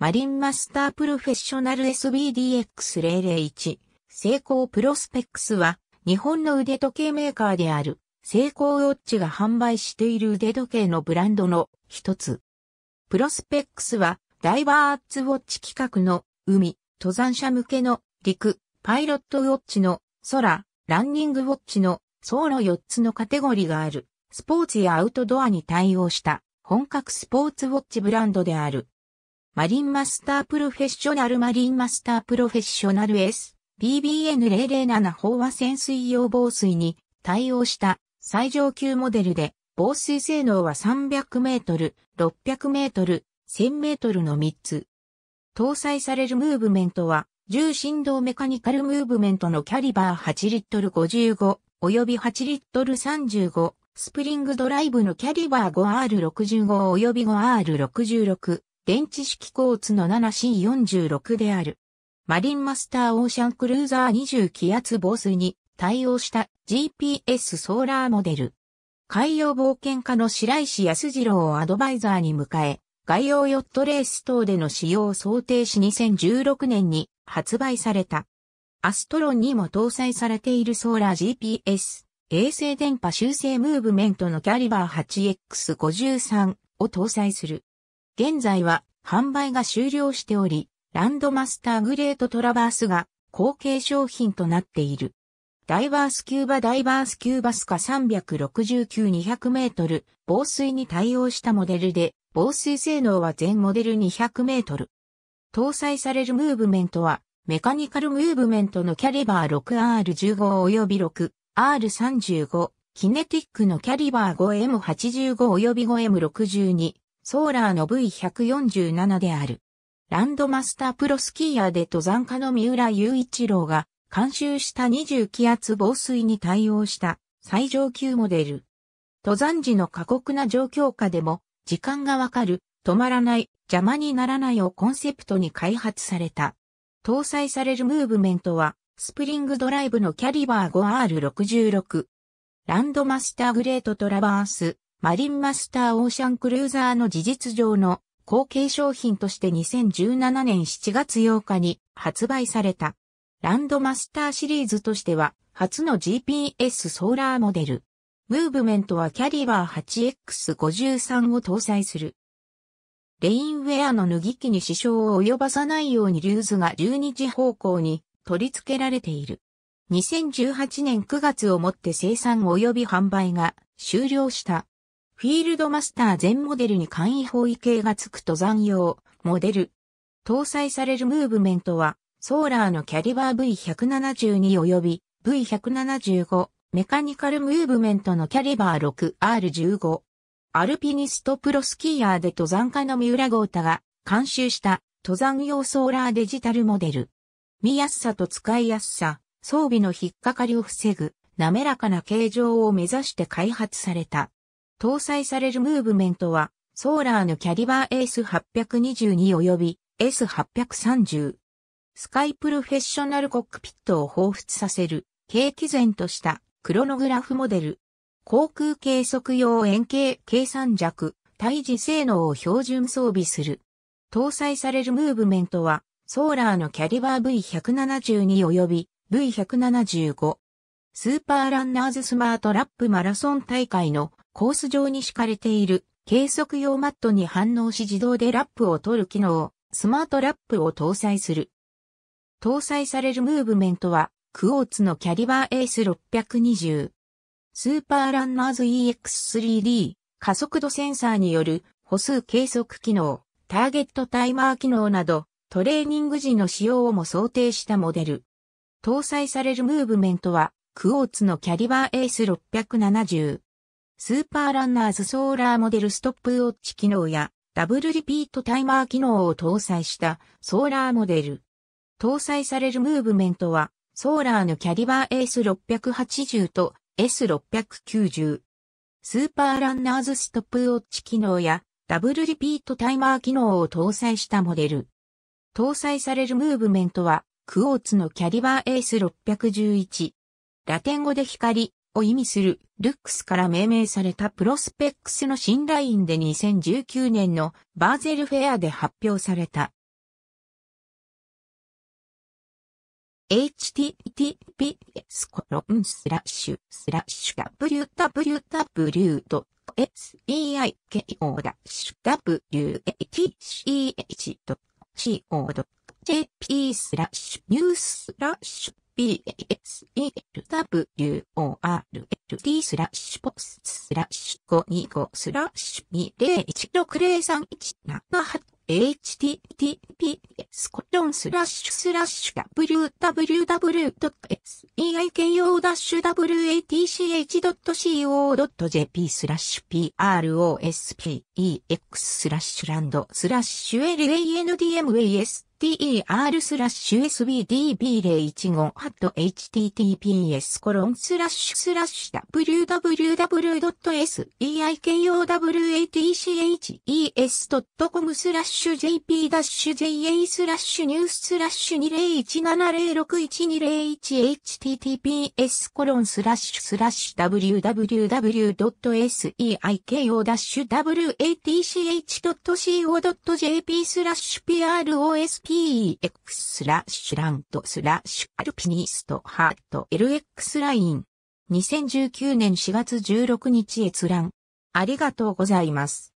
マリンマスタープロフェッショナル SBDX001 セイコープロスペックスは日本の腕時計メーカーであるセイコーウォッチが販売している腕時計のブランドの一つ。プロスペックスはダイバーツウォッチ企画の海、登山者向けの陸、パイロットウォッチの空、ランニングウォッチの走の4つのカテゴリーがあるスポーツやアウトドアに対応した本格スポーツウォッチブランドである。マリンマスタープロフェッショナルマリンマスタープロフェッショナル S、PBN007 飽和潜水用防水に対応した最上級モデルで、防水性能は300メートル、600メートル、1000メートルの3つ。搭載されるムーブメントは、重振動メカニカルムーブメントのキャリバー8リットル55、及び8リットル35、スプリングドライブのキャリバー 5R65 及び 5R66、電池式コーツの 7C46 である。マリンマスターオーシャンクルーザー20気圧防水に対応した GPS ソーラーモデル。海洋冒険家の白石康次郎をアドバイザーに迎え、外洋ヨットレース等での使用を想定し2016年に発売された。アストロンにも搭載されているソーラー GPS、衛星電波修正ムーブメントのキャリバー 8X53 を搭載する。現在は販売が終了しており、ランドマスターグレートトラバースが後継商品となっている。ダイバースキューバダイバースキューバスカ369200メートル防水に対応したモデルで防水性能は全モデル200メートル。搭載されるムーブメントはメカニカルムーブメントのキャリバー 6R15 及び 6R35 キネティックのキャリバー 5M85 及び 5M62 ソーラーの V147 である。ランドマスタープロスキーヤーで登山家の三浦雄一郎が監修した20気圧防水に対応した最上級モデル。登山時の過酷な状況下でも時間がわかる、止まらない、邪魔にならないをコンセプトに開発された。搭載されるムーブメントはスプリングドライブのキャリバー 5R66。ランドマスターグレートトラバースマリンマスターオーシャンクルーザーの事実上の後継商品として2017年7月8日に発売された。ランドマスターシリーズとしては初の GPS ソーラーモデル。ムーブメントはキャリバー 8X53 を搭載する。レインウェアの脱ぎ着に支障を及ばさないようにリューズが12時方向に取り付けられている。2018年9月をもって生産及び販売が終了した。フィールドマスター全モデルに簡易方位形が付く登山用、モデル。搭載されるムーブメントは、ソーラーのキャリバー V172 及び V175 メカニカルムーブメントのキャリバー 6R15。アルピニストプロスキーヤーで登山家の三浦豪太が監修した登山用ソーラーデジタルモデル。見やすさと使いやすさ、装備の引っかかりを防ぐ滑らかな形状を目指して開発された。搭載されるムーブメントは、ソーラーのキャリバー S822 及び S830。スカイプロフェッショナルコックピットを彷彿させる、軽機前としたクロノグラフモデル。航空計測用円形計算弱、対時性能を標準装備する。搭載されるムーブメントは、ソーラーのキャリバー V172 及び V175。スーパーランナーズスマートラップマラソン大会のコース上に敷かれている計測用マットに反応し自動でラップを取る機能、スマートラップを搭載する。搭載されるムーブメントは、クオーツのキャリバーエース620。スーパーランナーズ EX3D 加速度センサーによる歩数計測機能、ターゲットタイマー機能など、トレーニング時の使用をも想定したモデル。搭載されるムーブメントは、クオーツのキャリバーエース670。スーパーランナーズソーラーモデルストップウォッチ機能やダブルリピートタイマー機能を搭載したソーラーモデル。搭載されるムーブメントはソーラーのキャリバー S680 と S690。スーパーランナーズストップウォッチ機能やダブルリピートタイマー機能を搭載したモデル。搭載されるムーブメントはクォーツのキャリバー S611。ラテン語で光、を意味するルックスから命名されたプロスペックスの新ラインで2019年のバーゼルフェアで発表された。https コロンスラッシュスラッシュ www.seiko-watch.co.jp スラッシュニューススラッシュ https://world スラッシュポススラッシュ525スラッシュ20160317 https コロンスラッシュスラッシュ www.seiko-watch.co.jp スラッシュ prospex スラッシュランドスラッシュ l a n d m a s ter スラッシュ s b d b 0 1 5ト h t t p s コロンスラッシュスラッシュ www.seikowatches.com スラッシュ jp-ja ダッシュスラッシュニューススラッシュ2017061201 https コロンスラッシュスラッシュ www.seikow-watch.co.jp スラッシュ pros TEX スラッシュランドスラッシュアルピニストハート LX ライン2019年4月16日閲覧ありがとうございます。